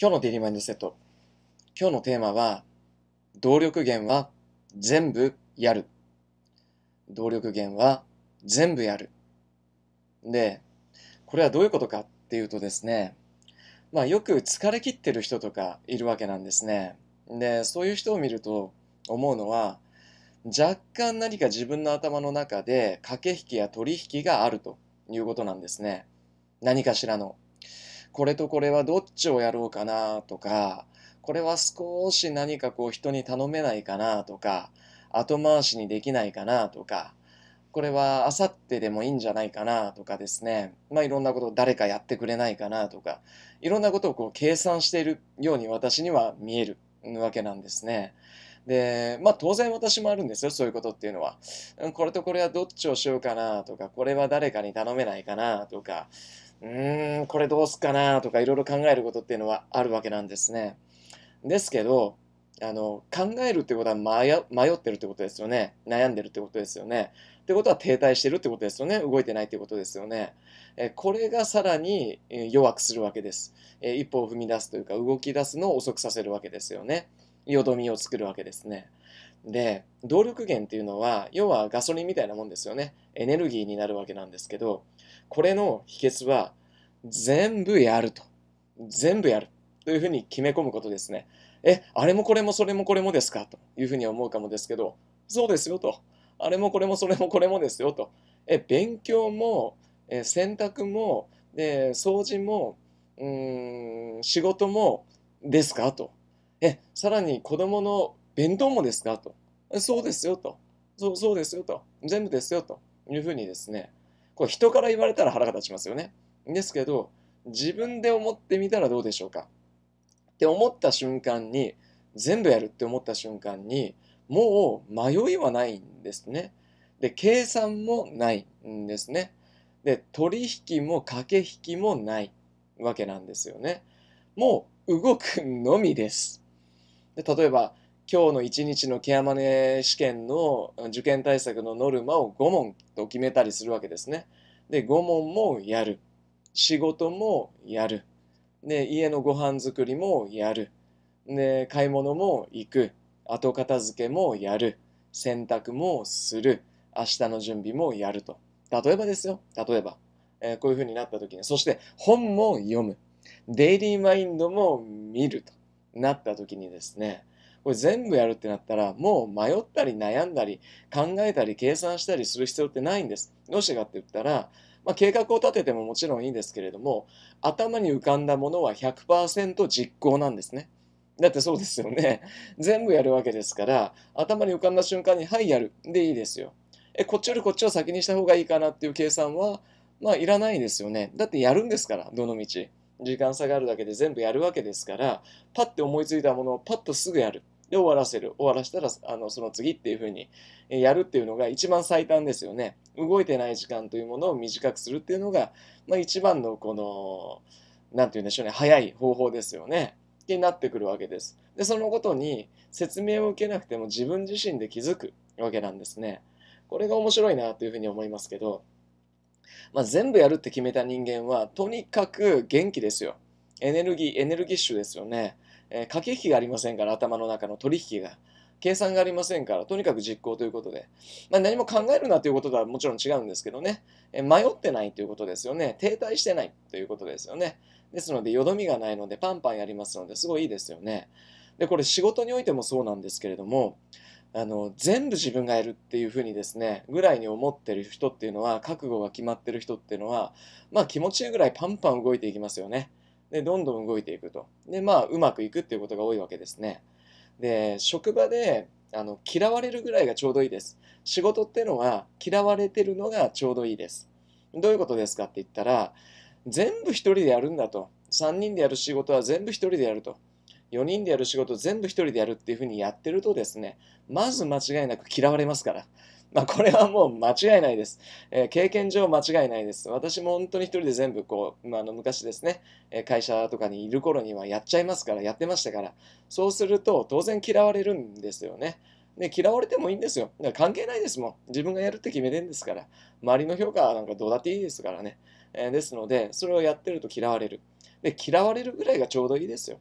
今日のデリーマインドセット。今日のテーマは、動力源は全部やる。動力源は全部やる。で、これはどういうことかっていうとですね、まあよく疲れ切ってる人とかいるわけなんですね。で、そういう人を見ると思うのは、若干何か自分の頭の中で駆け引きや取引があるということなんですね。何かしらの。これとこれはどっちをやろうかなとか、これは少し何かこう人に頼めないかなとか、後回しにできないかなとか、これはあさってでもいいんじゃないかなとかですね、まあいろんなことを誰かやってくれないかなとか、いろんなことをこう計算しているように私には見えるわけなんですね。で、まあ当然私もあるんですよ、そういうことっていうのは。これとこれはどっちをしようかなとか、これは誰かに頼めないかなとか、うーん、これどうすっかなとかいろいろ考えることっていうのはあるわけなんですね。ですけど、あの、考えるってことは迷迷ってるってことですよね。悩んでるってことですよね。ってことは停滞してるってことですよね。動いてないってことですよね。えこれがさらに弱くするわけです。え一歩を踏み出すというか動き出すのを遅くさせるわけですよね。よどみを作るわけですね。で動力源っていうのは要はガソリンみたいなもんですよねエネルギーになるわけなんですけどこれの秘訣は全部やると全部やるというふうに決め込むことですねえあれもこれもそれもこれもですかというふうに思うかもですけどそうですよとあれもこれもそれもこれもですよとえ勉強もえ洗濯もで掃除もうん仕事もですかとえ、さらに子供の弁当もですかと。そうですよと。そうそうですよと。全部ですよというふうにですね、これ人から言われたら腹が立ちますよね。ですけど、自分で思ってみたらどうでしょうか。って思った瞬間に、全部やるって思った瞬間に、もう迷いはないんですね。で、計算もないんですね。で、取引も駆け引きもないわけなんですよね。もう動くのみです。で例えば今日の1日のケアマネ試験の受験対策のノルマを5問と決めたりするわけですね。で5問もやる仕事もやるで家のご飯作りもやるで買い物も行く後片付けもやる洗濯もする明日の準備もやると例えばですよ例えば、えー、こういう風になった時にそして本も読むデイリーマインドも見るとなった時にですねこれ全部やるってなったらもう迷ったり悩んだり考えたり計算したりする必要ってないんです。どうしてかって言ったら、まあ、計画を立ててももちろんいいんですけれども頭に浮かんだものは100%実行なんですね。だってそうですよね。全部やるわけですから頭に浮かんだ瞬間に「はいやる」でいいですよ。えこっちよりこっちを先にした方がいいかなっていう計算はまあいらないですよね。だってやるんですからどの道。時間差があるだけで全部やるわけですから、パッて思いついたものをパッとすぐやる。で、終わらせる。終わらせたら、あの、その次っていうふうに、やるっていうのが一番最短ですよね。動いてない時間というものを短くするっていうのが、まあ一番のこの、何て言うんでしょうね、早い方法ですよね。ってなってくるわけです。で、そのことに説明を受けなくても自分自身で気づくわけなんですね。これが面白いなというふうに思いますけど、まあ、全部やるって決めた人間はとにかく元気ですよエネルギーエネルギッシュですよね、えー、駆け引きがありませんから頭の中の取引が計算がありませんからとにかく実行ということで、まあ、何も考えるなということとはもちろん違うんですけどね、えー、迷ってないということですよね停滞してないということですよねですのでよどみがないのでパンパンやりますのですごいいいですよねでこれ仕事においてもそうなんですけれどもあの、全部自分がやるっていうふうにですね、ぐらいに思ってる人っていうのは、覚悟が決まってる人っていうのは、まあ気持ちいいぐらいパンパン動いていきますよね。で、どんどん動いていくと。で、まあうまくいくっていうことが多いわけですね。で、職場で、あの、嫌われるぐらいがちょうどいいです。仕事っていうのは、嫌われてるのがちょうどいいです。どういうことですかって言ったら、全部一人でやるんだと。3人でやる仕事は全部一人でやると。4人でやる仕事全部1人でやるっていうふうにやってるとですね、まず間違いなく嫌われますから。まあ、これはもう間違いないです。えー、経験上間違いないです。私も本当に一人で全部こう、まあ、の昔ですね、会社とかにいる頃にはやっちゃいますから、やってましたから、そうすると当然嫌われるんですよね。で嫌われてもいいんですよ。だから関係ないですもん。自分がやるって決めてるんですから。周りの評価なんかどうだっていいですからね。えー、ですので、それをやってると嫌われる。で、嫌われるぐらいがちょうどいいですよ。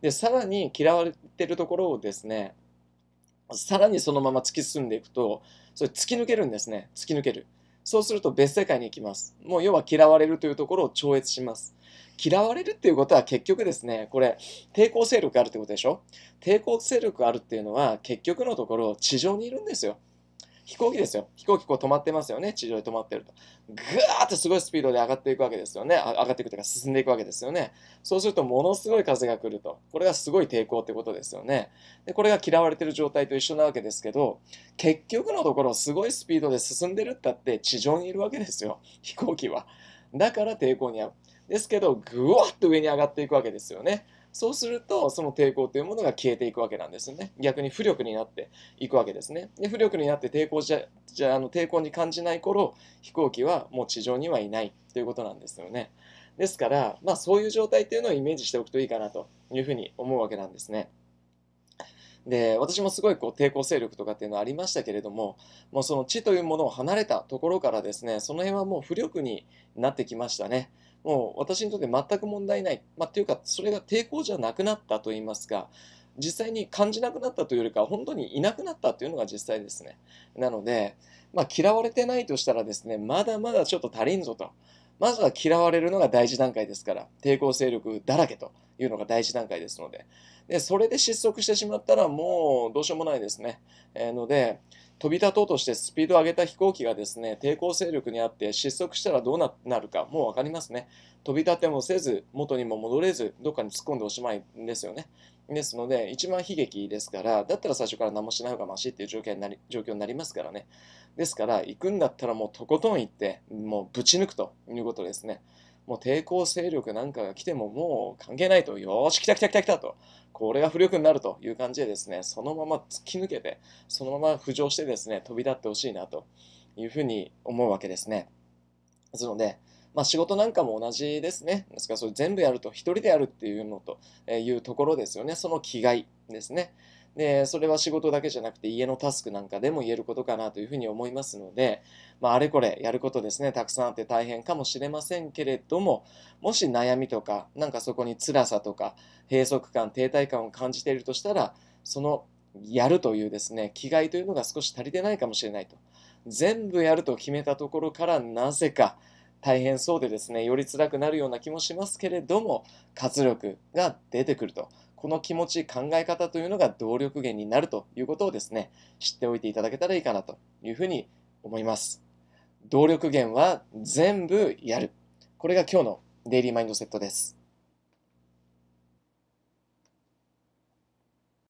でさらに嫌われてるところをですねさらにそのまま突き進んでいくとそれ突き抜けるんですね突き抜けるそうすると別世界に行きますもう要は嫌われるというところを超越します嫌われるっていうことは結局ですねこれ抵抗勢力あるってことでしょ抵抗勢力あるっていうのは結局のところ地上にいるんですよ飛行機ですよ。飛行機こう止まってますよね。地上で止まってると。ぐーっとすごいスピードで上がっていくわけですよね。上がっていくというか進んでいくわけですよね。そうするとものすごい風が来ると。これがすごい抵抗ってことですよね。で、これが嫌われてる状態と一緒なわけですけど、結局のところすごいスピードで進んでるったって地上にいるわけですよ。飛行機は。だから抵抗に合う。ですけど、ぐわっと上に上がっていくわけですよね。そうすると、その抵抗というものが消えていくわけなんですね。逆に浮力になっていくわけですね。で浮力になって抵抗じゃじゃあの抵抗に感じない頃、飛行機はもう地上にはいないということなんですよね。ですから、まあ、そういう状態っていうのをイメージしておくといいかなというふうに思うわけなんですね。で私もすごいこう抵抗勢力とかっていうのはありましたけれどももうその地というものを離れたところからですねその辺はもう浮力になってきましたね。もう私にとって全く問題ない、まあ、というかそれが抵抗じゃなくなったといいますか実際に感じなくなったというよりか本当にいなくなったというのが実際ですねなので、まあ、嫌われてないとしたらですねまだまだちょっと足りんぞとまずは嫌われるのが第一段階ですから抵抗勢力だらけというのが第一段階ですのででそれで失速してしまったらもうどうしようもないですね、えー、ので飛び立とうとしてスピードを上げた飛行機がですね抵抗勢力にあって失速したらどうなるかもう分かりますね飛び立てもせず元にも戻れずどっかに突っ込んでおしまいですよねですので一番悲劇ですからだったら最初から何もしない方がましいっていう状況になり状況になりますからねですから行くんだったらもうとことん行ってもうぶち抜くということですねもう抵抗勢力なんかが来てももう関係ないと、よし、来た来た来た来たと、これが浮力になるという感じでですね、そのまま突き抜けて、そのまま浮上してですね、飛び立ってほしいなというふうに思うわけですね。ですので、まあ、仕事なんかも同じですね。ですから、それ全部やると、1人でやるっていうのというところですよね。その気概ですね。で、それは仕事だけじゃなくて家のタスクなんかでも言えることかなというふうに思いますので、まあ、あれこれやることですね、たくさんあって大変かもしれませんけれども、もし悩みとか、なんかそこに辛さとか、閉塞感、停滞感を感じているとしたら、そのやるというですね、気概というのが少し足りてないかもしれないと。全部やると決めたところからなぜか、大変そうでですねより辛くなるような気もしますけれども活力が出てくるとこの気持ち、考え方というのが動力源になるということをですね、知っておいていただけたらいいかなというふうに思います。動力源は全部やる。これが今日のデイリーマインドセットです。